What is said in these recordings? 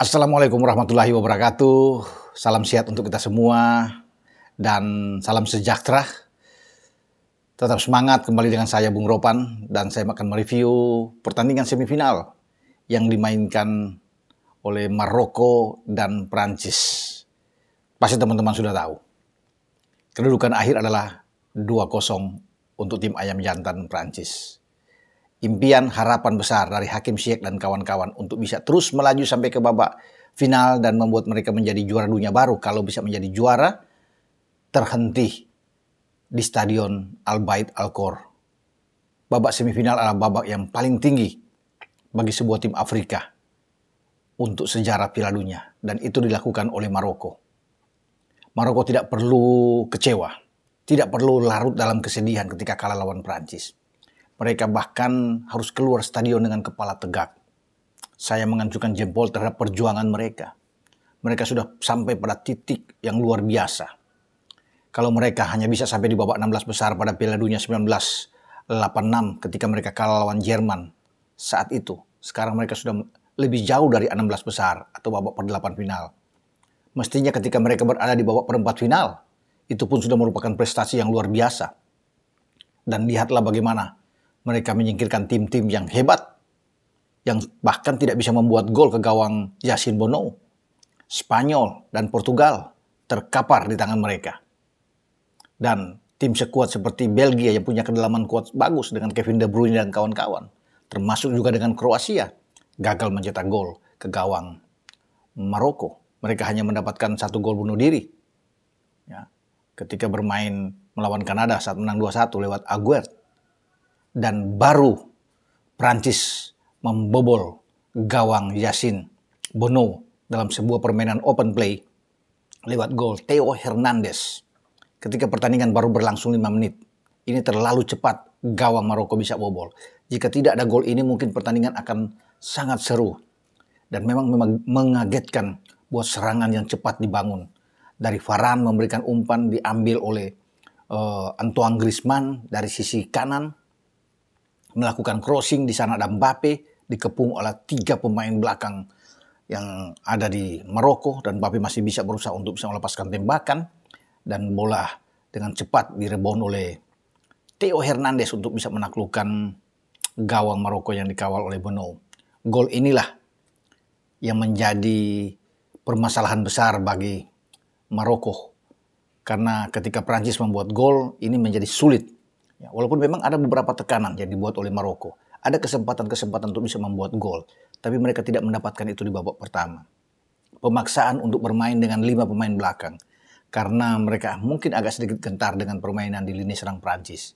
Assalamualaikum warahmatullahi wabarakatuh. Salam sehat untuk kita semua dan salam sejahtera. Tetap semangat kembali dengan saya Bung Ropan dan saya akan mereview pertandingan semifinal yang dimainkan oleh Maroko dan Prancis. Pasti teman-teman sudah tahu. Kedudukan akhir adalah 2-0 untuk tim Ayam Jantan Prancis impian harapan besar dari Hakim Syekh dan kawan-kawan untuk bisa terus melaju sampai ke babak final dan membuat mereka menjadi juara dunia baru kalau bisa menjadi juara terhenti di Stadion Al Bait Al Kor. Babak semifinal adalah babak yang paling tinggi bagi sebuah tim Afrika untuk sejarah Piala Dunia dan itu dilakukan oleh Maroko. Maroko tidak perlu kecewa, tidak perlu larut dalam kesedihan ketika kalah lawan Prancis mereka bahkan harus keluar stadion dengan kepala tegak. Saya mengajukan jempol terhadap perjuangan mereka. Mereka sudah sampai pada titik yang luar biasa. Kalau mereka hanya bisa sampai di babak 16 besar pada Piala Dunia 1986 ketika mereka kalah lawan Jerman saat itu. Sekarang mereka sudah lebih jauh dari 16 besar atau babak per perdelapan final. Mestinya ketika mereka berada di babak perempat final, itu pun sudah merupakan prestasi yang luar biasa. Dan lihatlah bagaimana mereka menyingkirkan tim-tim yang hebat, yang bahkan tidak bisa membuat gol ke gawang Yasin Bono. Spanyol dan Portugal terkapar di tangan mereka. Dan tim sekuat seperti Belgia yang punya kedalaman kuat bagus dengan Kevin De Bruyne dan kawan-kawan, termasuk juga dengan Kroasia, gagal mencetak gol ke gawang Maroko. Mereka hanya mendapatkan satu gol bunuh diri. Ya, ketika bermain melawan Kanada saat menang 2-1 lewat Aguert dan baru Prancis membobol gawang Yasin Bono dalam sebuah permainan open play lewat gol Theo Hernandez ketika pertandingan baru berlangsung 5 menit. Ini terlalu cepat gawang Maroko bisa bobol. Jika tidak ada gol ini mungkin pertandingan akan sangat seru. Dan memang memang mengagetkan buat serangan yang cepat dibangun. Dari Varane memberikan umpan diambil oleh uh, Antoine Griezmann dari sisi kanan melakukan crossing di sana ada Mbappe dikepung oleh tiga pemain belakang yang ada di Maroko dan Mbappe masih bisa berusaha untuk bisa melepaskan tembakan dan bola dengan cepat direbound oleh Theo Hernandez untuk bisa menaklukkan gawang Maroko yang dikawal oleh Beno. Gol inilah yang menjadi permasalahan besar bagi Maroko karena ketika Prancis membuat gol ini menjadi sulit Ya, walaupun memang ada beberapa tekanan yang dibuat oleh Maroko. Ada kesempatan-kesempatan untuk bisa membuat gol. Tapi mereka tidak mendapatkan itu di babak pertama. Pemaksaan untuk bermain dengan lima pemain belakang. Karena mereka mungkin agak sedikit gentar dengan permainan di lini serang Prancis.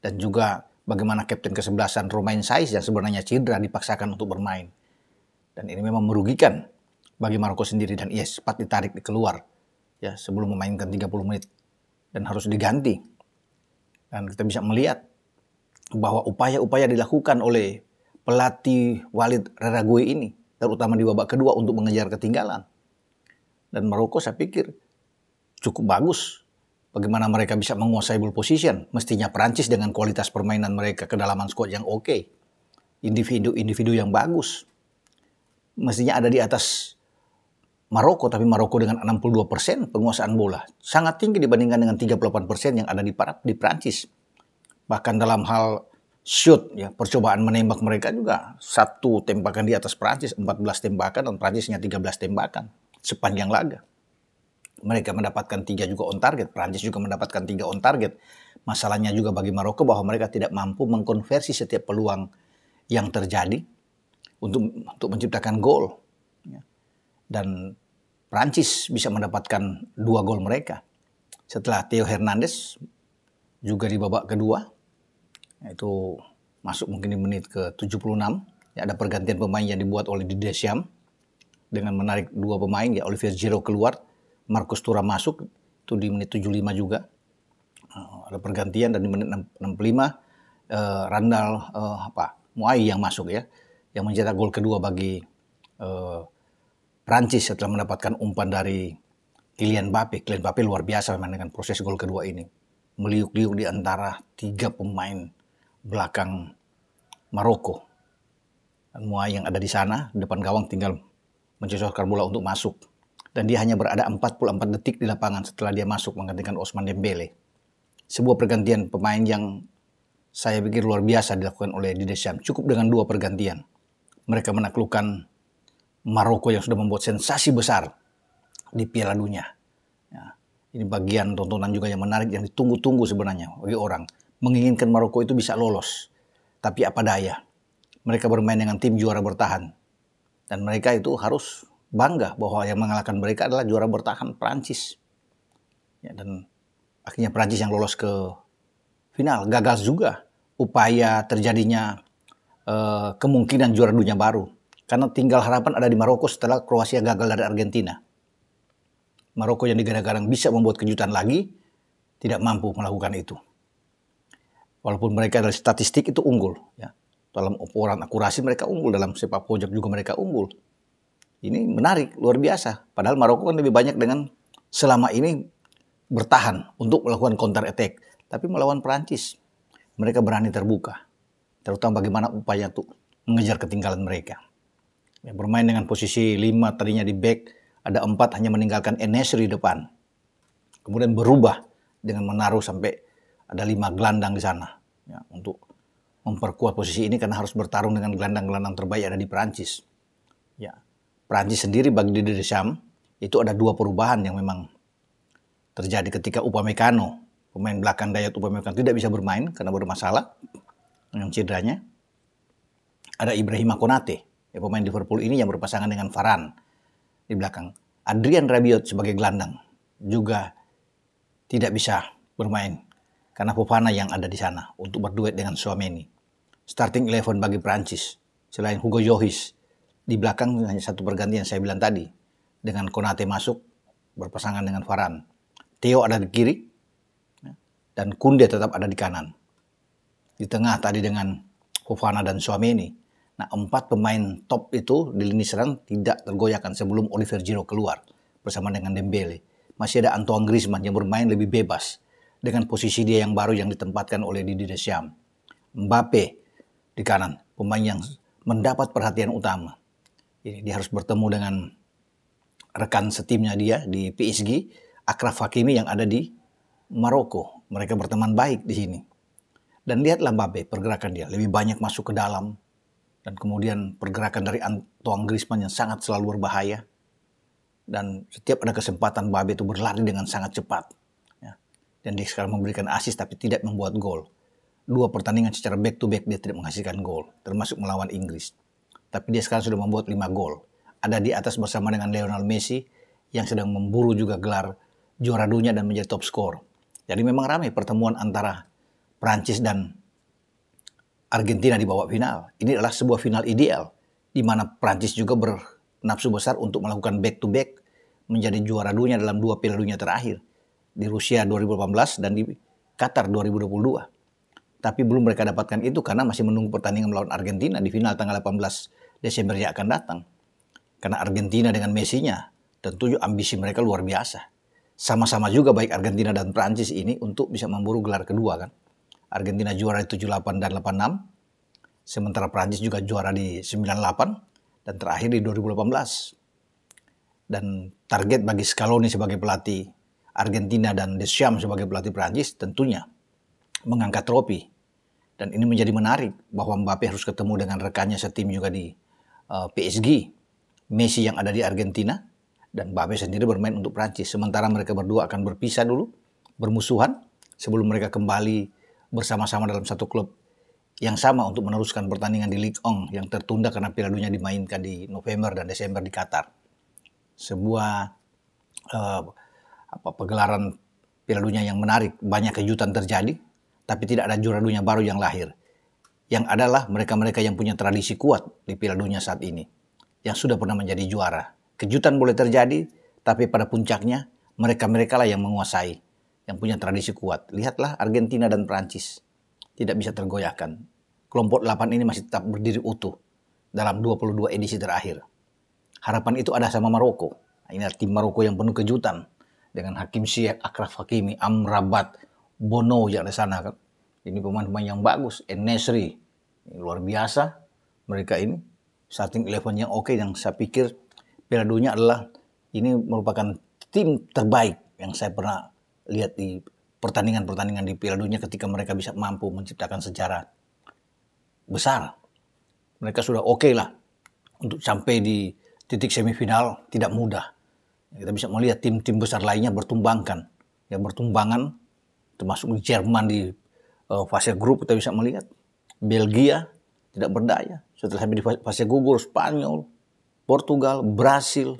Dan juga bagaimana kapten kesebelasan Romain Saiz yang sebenarnya cedera dipaksakan untuk bermain. Dan ini memang merugikan bagi Maroko sendiri dan ia yes, sempat ditarik keluar ya sebelum memainkan 30 menit dan harus diganti dan kita bisa melihat bahwa upaya-upaya dilakukan oleh pelatih Walid Raragui ini, terutama di babak kedua untuk mengejar ketinggalan. Dan Maroko saya pikir cukup bagus bagaimana mereka bisa menguasai ball position. Mestinya Perancis dengan kualitas permainan mereka, kedalaman squad yang oke, okay, individu-individu yang bagus, mestinya ada di atas Maroko, tapi Maroko dengan 62% penguasaan bola. Sangat tinggi dibandingkan dengan 38% yang ada di, di Prancis. Bahkan dalam hal shoot, ya percobaan menembak mereka juga satu tembakan di atas Prancis, 14 tembakan dan Prancisnya 13 tembakan sepanjang laga. Mereka mendapatkan tiga juga on target, Prancis juga mendapatkan tiga on target. Masalahnya juga bagi Maroko bahwa mereka tidak mampu mengkonversi setiap peluang yang terjadi untuk untuk menciptakan gol ya. dan Prancis bisa mendapatkan dua gol mereka. Setelah Theo Hernandez juga di babak kedua, itu masuk mungkin di menit ke 76, ya ada pergantian pemain yang dibuat oleh Didier Deschamps dengan menarik dua pemain, ya Olivier Giroud keluar, Marcus Thuram masuk, itu di menit 75 juga. Uh, ada pergantian dan di menit 65 uh, eh, Randall uh, apa Muai yang masuk ya, yang mencetak gol kedua bagi uh, Prancis setelah mendapatkan umpan dari Kylian Mbappe. Kylian Mbappe luar biasa memang dengan proses gol kedua ini. Meliuk-liuk di antara tiga pemain belakang Maroko. Semua yang ada di sana, depan gawang tinggal mencocokkan bola untuk masuk. Dan dia hanya berada 44 detik di lapangan setelah dia masuk menggantikan Osman Dembele. Sebuah pergantian pemain yang saya pikir luar biasa dilakukan oleh Deschamps. Cukup dengan dua pergantian. Mereka menaklukkan Maroko yang sudah membuat sensasi besar di Piala Dunia. Ya, ini bagian tontonan juga yang menarik yang ditunggu-tunggu sebenarnya bagi orang. Menginginkan Maroko itu bisa lolos. Tapi apa daya. Mereka bermain dengan tim juara bertahan. Dan mereka itu harus bangga bahwa yang mengalahkan mereka adalah juara bertahan Prancis. Ya, dan akhirnya Prancis yang lolos ke final. Gagal juga upaya terjadinya uh, kemungkinan juara dunia baru karena tinggal harapan ada di Maroko setelah Kroasia gagal dari Argentina. Maroko yang digadang-gadang bisa membuat kejutan lagi, tidak mampu melakukan itu. Walaupun mereka dari statistik itu unggul. Ya. Dalam ukuran akurasi mereka unggul, dalam sepak pojok juga mereka unggul. Ini menarik, luar biasa. Padahal Maroko kan lebih banyak dengan selama ini bertahan untuk melakukan counter attack. Tapi melawan Perancis, mereka berani terbuka. Terutama bagaimana upaya untuk mengejar ketinggalan mereka. Yang bermain dengan posisi 5 tadinya di back, ada empat hanya meninggalkan Enesri di depan. Kemudian berubah dengan menaruh sampai ada lima gelandang di sana ya, untuk memperkuat posisi ini karena harus bertarung dengan gelandang-gelandang terbaik ada di Perancis. Ya, Perancis sendiri bagi Didier Deschamps itu ada dua perubahan yang memang terjadi ketika Upamecano pemain belakang Dayot Upamecano tidak bisa bermain karena bermasalah dengan cederanya. Ada Ibrahim Konate ya pemain Liverpool ini yang berpasangan dengan Varane di belakang. Adrian Rabiot sebagai gelandang juga tidak bisa bermain karena Fofana yang ada di sana untuk berduet dengan Suameni. Starting eleven bagi Prancis selain Hugo Yohis di belakang hanya satu pergantian saya bilang tadi dengan Konate masuk berpasangan dengan Varane. Theo ada di kiri ya, dan Kunde tetap ada di kanan. Di tengah tadi dengan Fofana dan Suameni Nah, empat pemain top itu di lini serang tidak tergoyahkan sebelum Oliver Giroud keluar bersama dengan Dembele. Masih ada Antoine Griezmann yang bermain lebih bebas dengan posisi dia yang baru yang ditempatkan oleh Didier Deschamps. Mbappe di kanan, pemain yang mendapat perhatian utama. Ini dia harus bertemu dengan rekan setimnya dia di PSG, Akraf Hakimi yang ada di Maroko. Mereka berteman baik di sini. Dan lihatlah Mbappe pergerakan dia, lebih banyak masuk ke dalam, dan kemudian pergerakan dari Antoine Griezmann yang sangat selalu berbahaya dan setiap ada kesempatan Mbappe itu berlari dengan sangat cepat ya. dan dia sekarang memberikan asis tapi tidak membuat gol dua pertandingan secara back to back dia tidak menghasilkan gol termasuk melawan Inggris tapi dia sekarang sudah membuat lima gol ada di atas bersama dengan Lionel Messi yang sedang memburu juga gelar juara dunia dan menjadi top skor jadi memang ramai pertemuan antara Prancis dan Argentina dibawa final. Ini adalah sebuah final ideal di mana Prancis juga bernafsu besar untuk melakukan back to back menjadi juara dunia dalam dua Piala Dunia terakhir di Rusia 2018 dan di Qatar 2022. Tapi belum mereka dapatkan itu karena masih menunggu pertandingan melawan Argentina di final tanggal 18 Desember yang akan datang. Karena Argentina dengan Messi-nya tentu ambisi mereka luar biasa. Sama-sama juga baik Argentina dan Prancis ini untuk bisa memburu gelar kedua kan. Argentina juara di 78 dan 86. Sementara Prancis juga juara di 98 dan terakhir di 2018. Dan target bagi Scaloni sebagai pelatih Argentina dan Deschamps sebagai pelatih Prancis tentunya mengangkat trofi. Dan ini menjadi menarik bahwa Mbappe harus ketemu dengan rekannya setim juga di eh, PSG. Messi yang ada di Argentina dan Mbappe sendiri bermain untuk Prancis. Sementara mereka berdua akan berpisah dulu, bermusuhan sebelum mereka kembali bersama-sama dalam satu klub yang sama untuk meneruskan pertandingan di Ligue 1 yang tertunda karena Piala Dunia dimainkan di November dan Desember di Qatar. Sebuah eh, apa, pegelaran Piala Dunia yang menarik, banyak kejutan terjadi, tapi tidak ada juara dunia baru yang lahir. Yang adalah mereka-mereka yang punya tradisi kuat di Piala Dunia saat ini, yang sudah pernah menjadi juara. Kejutan boleh terjadi, tapi pada puncaknya mereka merekalah yang menguasai yang punya tradisi kuat. Lihatlah Argentina dan Prancis tidak bisa tergoyahkan. Kelompok 8 ini masih tetap berdiri utuh dalam 22 edisi terakhir. Harapan itu ada sama Maroko. Ini tim Maroko yang penuh kejutan dengan Hakim Syekh, Akraf Hakimi, Amrabat, Bono yang ada sana kan. Ini pemain-pemain yang bagus, Enesri, luar biasa mereka ini. Starting eleven yang oke okay, yang saya pikir Piala Dunia adalah ini merupakan tim terbaik yang saya pernah lihat di pertandingan-pertandingan di Piala Dunia ketika mereka bisa mampu menciptakan sejarah besar. Mereka sudah oke okay lah untuk sampai di titik semifinal tidak mudah. Kita bisa melihat tim-tim besar lainnya bertumbangkan. Ya bertumbangan termasuk di Jerman di uh, fase grup kita bisa melihat. Belgia tidak berdaya. Setelah sampai di fase gugur Spanyol, Portugal, Brasil,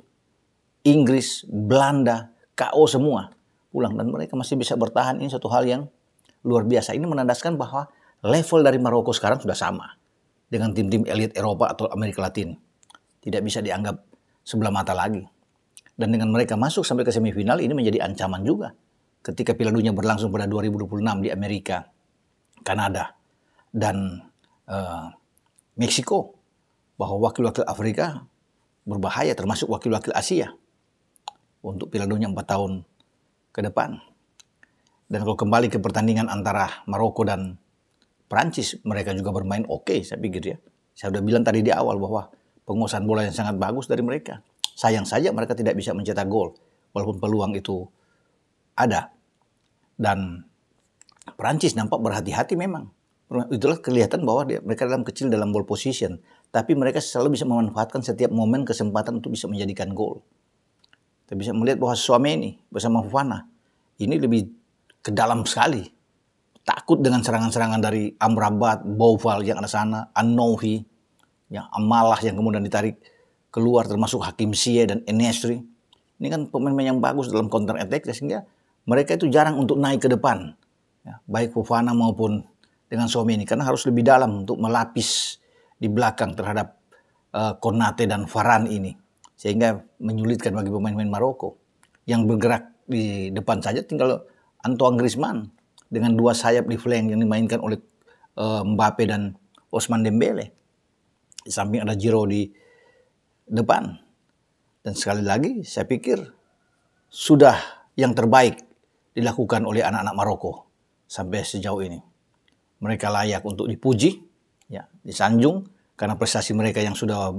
Inggris, Belanda, KO semua pulang dan mereka masih bisa bertahan ini satu hal yang luar biasa. Ini menandaskan bahwa level dari Maroko sekarang sudah sama dengan tim-tim elit Eropa atau Amerika Latin. Tidak bisa dianggap sebelah mata lagi. Dan dengan mereka masuk sampai ke semifinal ini menjadi ancaman juga ketika Piala Dunia berlangsung pada 2026 di Amerika, Kanada, dan uh, Meksiko bahwa wakil-wakil Afrika berbahaya termasuk wakil-wakil Asia untuk Piala Dunia 4 tahun ke depan. Dan kalau kembali ke pertandingan antara Maroko dan Prancis, mereka juga bermain oke okay, saya pikir ya. Saya sudah bilang tadi di awal bahwa penguasaan bola yang sangat bagus dari mereka. Sayang saja mereka tidak bisa mencetak gol, walaupun peluang itu ada. Dan Prancis nampak berhati-hati memang. Itulah kelihatan bahwa mereka dalam kecil dalam ball position. Tapi mereka selalu bisa memanfaatkan setiap momen kesempatan untuk bisa menjadikan gol. Kita bisa melihat bahwa suami ini bersama Fufana ini lebih ke dalam sekali. Takut dengan serangan-serangan dari Amrabat, Boval yang ada sana, Anohi, yang Amalah yang kemudian ditarik keluar termasuk Hakim Sia dan Enesri. Ini kan pemain-pemain yang bagus dalam counter attack sehingga mereka itu jarang untuk naik ke depan. Ya, baik Fofana maupun dengan suami ini karena harus lebih dalam untuk melapis di belakang terhadap uh, Konate dan Faran ini sehingga menyulitkan bagi pemain-pemain Maroko yang bergerak di depan saja tinggal Antoine Griezmann dengan dua sayap di flank yang dimainkan oleh uh, Mbappe dan Osman Dembele. Di samping ada jiro di depan. Dan sekali lagi saya pikir sudah yang terbaik dilakukan oleh anak-anak Maroko sampai sejauh ini. Mereka layak untuk dipuji, ya, disanjung karena prestasi mereka yang sudah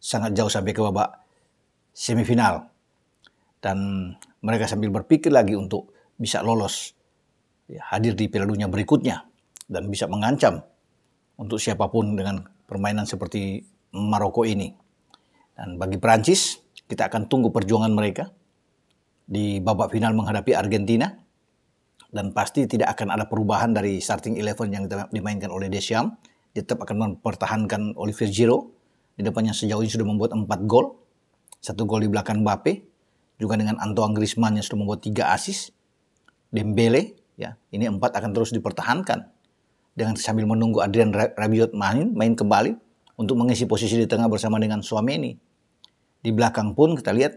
sangat jauh sampai ke babak semifinal. Dan mereka sambil berpikir lagi untuk bisa lolos ya, hadir di Piala Dunia berikutnya dan bisa mengancam untuk siapapun dengan permainan seperti Maroko ini. Dan bagi Prancis, kita akan tunggu perjuangan mereka di babak final menghadapi Argentina dan pasti tidak akan ada perubahan dari starting eleven yang dimainkan oleh Deschamps. Dia tetap akan mempertahankan Olivier Giroud di depannya sejauh ini sudah membuat 4 gol satu gol di belakang Mbappe, juga dengan Antoine Griezmann yang sudah membuat tiga asis, Dembele, ya ini empat akan terus dipertahankan dengan sambil menunggu Adrian Rabiot main main kembali untuk mengisi posisi di tengah bersama dengan ini Di belakang pun kita lihat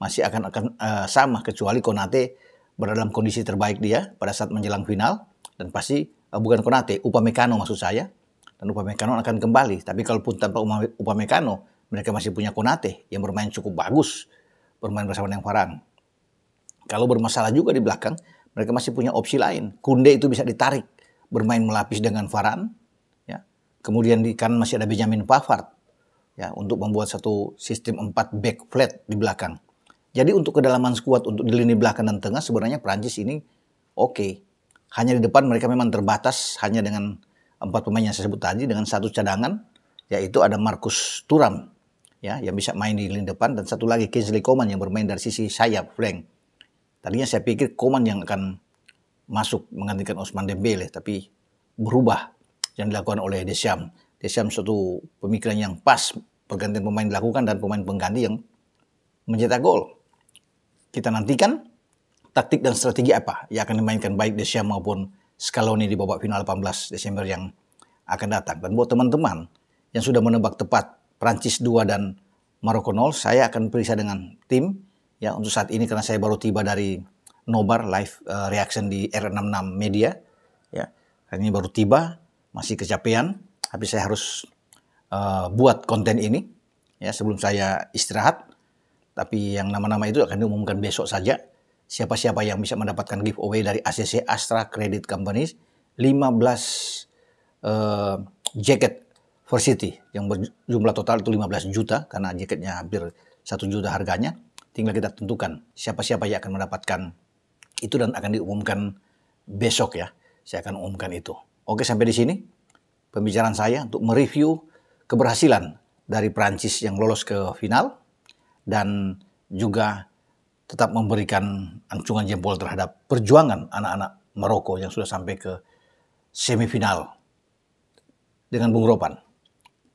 masih akan akan uh, sama kecuali Konate berada dalam kondisi terbaik dia pada saat menjelang final dan pasti uh, bukan Konate, Upamecano maksud saya dan Upamecano akan kembali. Tapi kalaupun tanpa Upamecano mereka masih punya Konate yang bermain cukup bagus, bermain bersama dengan Varane. Kalau bermasalah juga di belakang, mereka masih punya opsi lain. Kunde itu bisa ditarik, bermain melapis dengan Varane. Ya. Kemudian di kanan masih ada Benjamin Pavard ya untuk membuat satu sistem 4 back flat di belakang. Jadi untuk kedalaman skuad untuk di lini belakang dan tengah sebenarnya Prancis ini oke. Okay. Hanya di depan mereka memang terbatas hanya dengan empat pemain yang saya sebut tadi dengan satu cadangan yaitu ada Marcus Turam ya yang bisa main di lini depan dan satu lagi Kingsley Coman yang bermain dari sisi sayap flank. Tadinya saya pikir Coman yang akan masuk menggantikan Osman Dembele tapi berubah yang dilakukan oleh Desham. Desham suatu pemikiran yang pas pergantian pemain dilakukan dan pemain pengganti yang mencetak gol. Kita nantikan taktik dan strategi apa yang akan dimainkan baik Desham maupun Scaloni di babak final 18 Desember yang akan datang. Dan buat teman-teman yang sudah menebak tepat Prancis 2 dan Maroko 0. Saya akan periksa dengan tim ya untuk saat ini karena saya baru tiba dari Nobar live uh, reaction di R66 Media ya. Hari ini baru tiba, masih kecapean, tapi saya harus uh, buat konten ini ya sebelum saya istirahat. Tapi yang nama-nama itu akan diumumkan besok saja. Siapa-siapa yang bisa mendapatkan giveaway dari ACC Astra Credit Companies 15 uh, eh, jaket for City yang berjumlah total itu 15 juta karena jaketnya hampir 1 juta harganya. Tinggal kita tentukan siapa-siapa yang akan mendapatkan itu dan akan diumumkan besok ya. Saya akan umumkan itu. Oke sampai di sini pembicaraan saya untuk mereview keberhasilan dari Prancis yang lolos ke final dan juga tetap memberikan angcungan jempol terhadap perjuangan anak-anak Maroko yang sudah sampai ke semifinal dengan Bung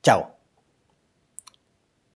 Chao.